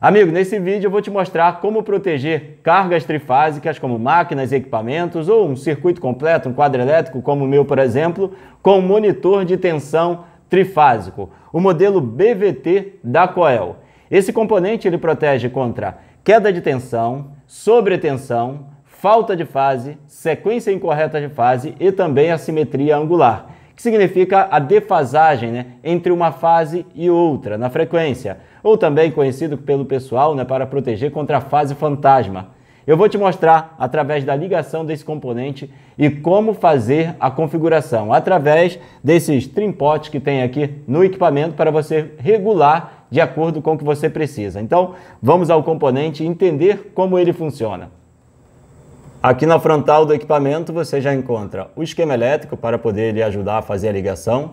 Amigo, nesse vídeo eu vou te mostrar como proteger cargas trifásicas, como máquinas equipamentos, ou um circuito completo, um quadro elétrico, como o meu, por exemplo, com monitor de tensão trifásico, o modelo BVT da Coel. Esse componente ele protege contra queda de tensão, sobretensão, falta de fase, sequência incorreta de fase e também assimetria angular que significa a defasagem né, entre uma fase e outra na frequência, ou também conhecido pelo pessoal né, para proteger contra a fase fantasma. Eu vou te mostrar através da ligação desse componente e como fazer a configuração através desses pots que tem aqui no equipamento para você regular de acordo com o que você precisa. Então, vamos ao componente e entender como ele funciona. Aqui na frontal do equipamento você já encontra o esquema elétrico para poder lhe ajudar a fazer a ligação.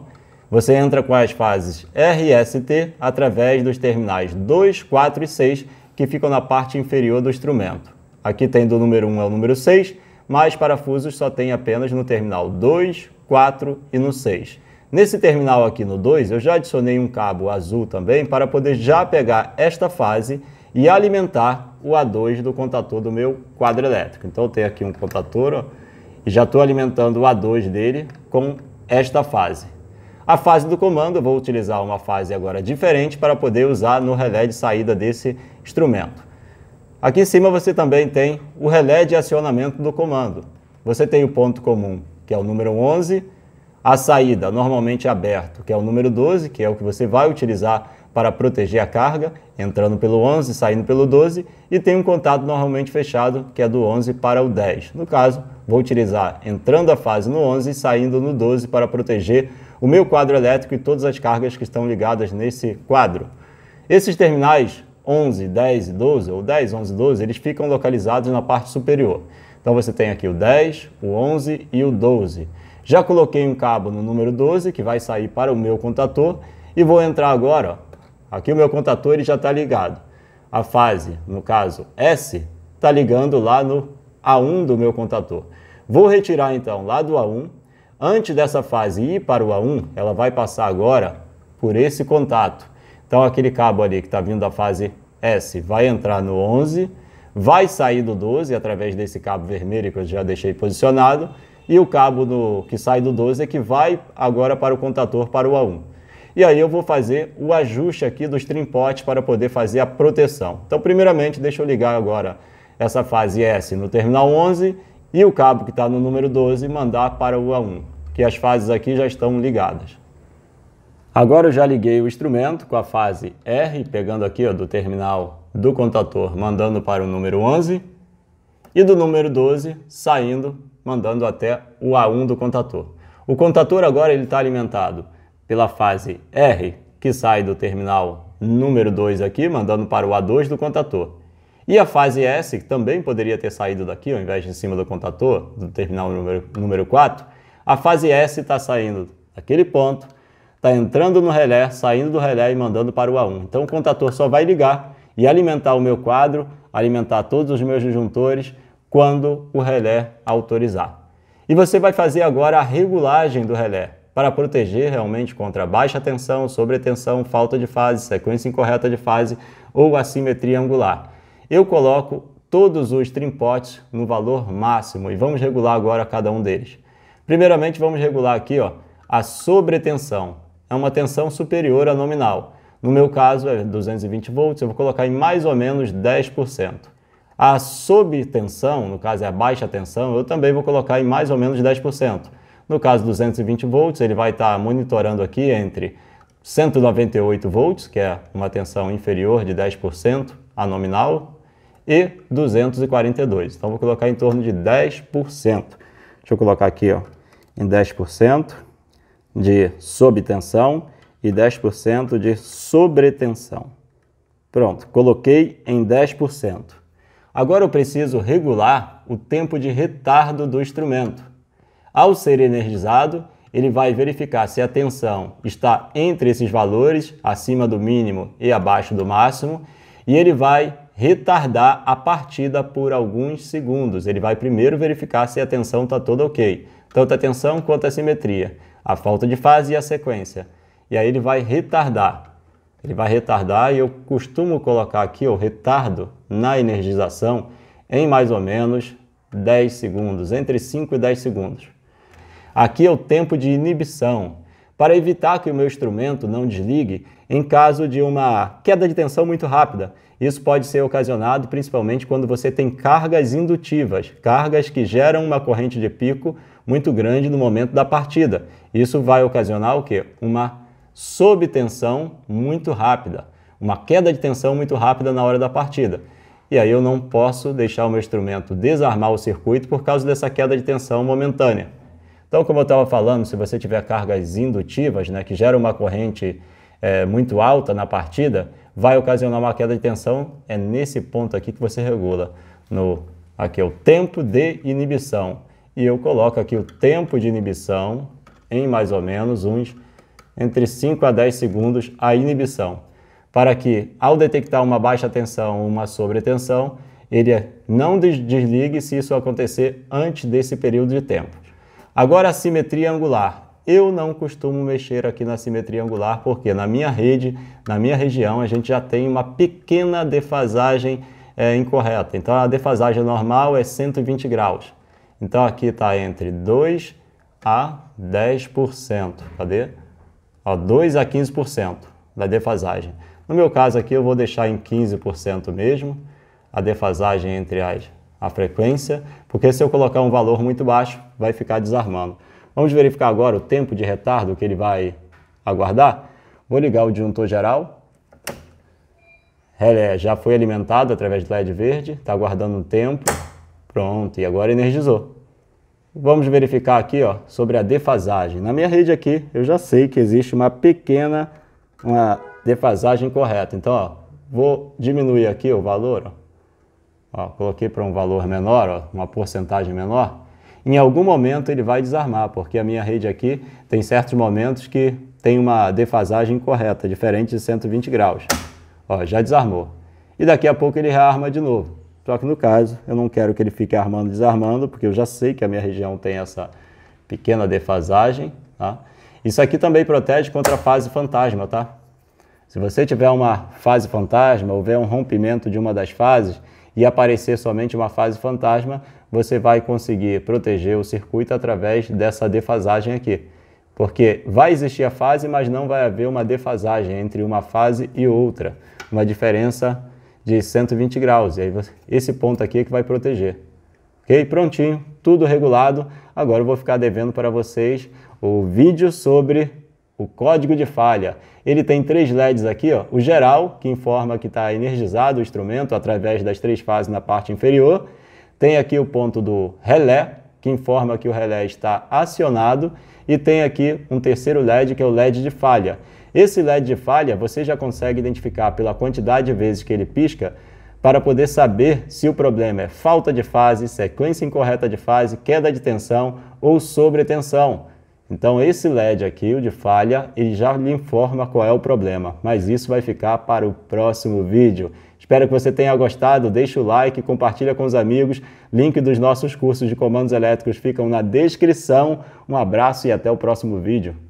Você entra com as fases RST através dos terminais 2, 4 e 6 que ficam na parte inferior do instrumento. Aqui tem do número 1 ao número 6, mas parafusos só tem apenas no terminal 2, 4 e no 6. Nesse terminal aqui no 2, eu já adicionei um cabo azul também para poder já pegar esta fase e alimentar o A2 do contator do meu quadro elétrico. Então eu tenho aqui um contator ó, e já estou alimentando o A2 dele com esta fase. A fase do comando, eu vou utilizar uma fase agora diferente para poder usar no relé de saída desse instrumento. Aqui em cima você também tem o relé de acionamento do comando. Você tem o ponto comum, que é o número 11, a saída normalmente aberto, que é o número 12, que é o que você vai utilizar para proteger a carga, entrando pelo 11 saindo pelo 12, e tem um contato normalmente fechado, que é do 11 para o 10. No caso, vou utilizar entrando a fase no 11 e saindo no 12 para proteger o meu quadro elétrico e todas as cargas que estão ligadas nesse quadro. Esses terminais 11, 10 e 12, ou 10, 11 e 12, eles ficam localizados na parte superior. Então você tem aqui o 10, o 11 e o 12. Já coloquei um cabo no número 12, que vai sair para o meu contator, e vou entrar agora Aqui o meu contator ele já está ligado. A fase, no caso S, está ligando lá no A1 do meu contator. Vou retirar então lá do A1. Antes dessa fase ir para o A1, ela vai passar agora por esse contato. Então aquele cabo ali que está vindo da fase S vai entrar no 11, vai sair do 12 através desse cabo vermelho que eu já deixei posicionado, e o cabo que sai do 12 é que vai agora para o contator para o A1 e aí eu vou fazer o ajuste aqui dos trimpotes para poder fazer a proteção. Então, primeiramente, deixa eu ligar agora essa fase S no terminal 11 e o cabo que está no número 12 mandar para o A1, que as fases aqui já estão ligadas. Agora eu já liguei o instrumento com a fase R, pegando aqui ó, do terminal do contator, mandando para o número 11, e do número 12 saindo, mandando até o A1 do contator. O contator agora está alimentado pela fase R, que sai do terminal número 2 aqui, mandando para o A2 do contator. E a fase S, que também poderia ter saído daqui, ao invés de em cima do contator, do terminal número, número 4, a fase S está saindo daquele ponto, está entrando no relé, saindo do relé e mandando para o A1. Então o contator só vai ligar e alimentar o meu quadro, alimentar todos os meus disjuntores, quando o relé autorizar. E você vai fazer agora a regulagem do relé para proteger realmente contra baixa tensão, sobretensão, falta de fase, sequência incorreta de fase ou assimetria angular. Eu coloco todos os trimpotes no valor máximo e vamos regular agora cada um deles. Primeiramente, vamos regular aqui ó, a sobretensão. É uma tensão superior à nominal. No meu caso, é 220 volts, eu vou colocar em mais ou menos 10%. A subtensão, no caso é a baixa tensão, eu também vou colocar em mais ou menos 10%. No caso 220 volts, ele vai estar tá monitorando aqui entre 198 volts, que é uma tensão inferior de 10% a nominal, e 242. Então vou colocar em torno de 10%. Deixa eu colocar aqui ó, em 10% de subtensão e 10% de sobretensão. Pronto, coloquei em 10%. Agora eu preciso regular o tempo de retardo do instrumento. Ao ser energizado, ele vai verificar se a tensão está entre esses valores, acima do mínimo e abaixo do máximo, e ele vai retardar a partida por alguns segundos. Ele vai primeiro verificar se a tensão está toda ok, tanto a tensão quanto a simetria, a falta de fase e a sequência. E aí ele vai retardar. Ele vai retardar e eu costumo colocar aqui o retardo na energização em mais ou menos 10 segundos, entre 5 e 10 segundos. Aqui é o tempo de inibição, para evitar que o meu instrumento não desligue em caso de uma queda de tensão muito rápida. Isso pode ser ocasionado principalmente quando você tem cargas indutivas, cargas que geram uma corrente de pico muito grande no momento da partida. Isso vai ocasionar o quê? Uma subtensão muito rápida, uma queda de tensão muito rápida na hora da partida. E aí eu não posso deixar o meu instrumento desarmar o circuito por causa dessa queda de tensão momentânea. Então, como eu estava falando, se você tiver cargas indutivas, né, que geram uma corrente é, muito alta na partida, vai ocasionar uma queda de tensão. É nesse ponto aqui que você regula. No, aqui é o tempo de inibição. E eu coloco aqui o tempo de inibição em mais ou menos uns entre 5 a 10 segundos a inibição, para que ao detectar uma baixa tensão ou uma sobretensão, ele não desligue se isso acontecer antes desse período de tempo. Agora a simetria angular. Eu não costumo mexer aqui na simetria angular porque na minha rede, na minha região, a gente já tem uma pequena defasagem é, incorreta. Então a defasagem normal é 120 graus. Então aqui está entre 2 a 10%. Cadê? Ó, 2 a 15% da defasagem. No meu caso aqui eu vou deixar em 15% mesmo a defasagem entre as a frequência, porque se eu colocar um valor muito baixo, vai ficar desarmando. Vamos verificar agora o tempo de retardo que ele vai aguardar? Vou ligar o disjuntor geral. Relé já foi alimentado através do LED verde, está aguardando um tempo. Pronto, e agora energizou. Vamos verificar aqui ó, sobre a defasagem. Na minha rede aqui, eu já sei que existe uma pequena uma defasagem correta. Então, ó, vou diminuir aqui o valor, ó, ó, coloquei para um valor menor, ó, uma porcentagem menor, em algum momento ele vai desarmar, porque a minha rede aqui tem certos momentos que tem uma defasagem correta, diferente de 120 graus. Ó, já desarmou. E daqui a pouco ele rearma de novo. Só que no caso, eu não quero que ele fique armando e desarmando, porque eu já sei que a minha região tem essa pequena defasagem. Tá? Isso aqui também protege contra a fase fantasma, tá? Se você tiver uma fase fantasma, houver um rompimento de uma das fases, e aparecer somente uma fase fantasma, você vai conseguir proteger o circuito através dessa defasagem aqui. Porque vai existir a fase, mas não vai haver uma defasagem entre uma fase e outra, uma diferença de 120 graus. E aí esse ponto aqui é que vai proteger. Ok? Prontinho, tudo regulado. Agora eu vou ficar devendo para vocês o vídeo sobre o código de falha. Ele tem três LEDs aqui, ó. o geral, que informa que está energizado o instrumento através das três fases na parte inferior. Tem aqui o ponto do relé, que informa que o relé está acionado. E tem aqui um terceiro LED, que é o LED de falha. Esse LED de falha você já consegue identificar pela quantidade de vezes que ele pisca para poder saber se o problema é falta de fase, sequência incorreta de fase, queda de tensão ou sobretensão. Então esse LED aqui, o de falha, ele já lhe informa qual é o problema, mas isso vai ficar para o próximo vídeo. Espero que você tenha gostado, deixa o like, compartilha com os amigos. Link dos nossos cursos de comandos elétricos ficam na descrição. Um abraço e até o próximo vídeo.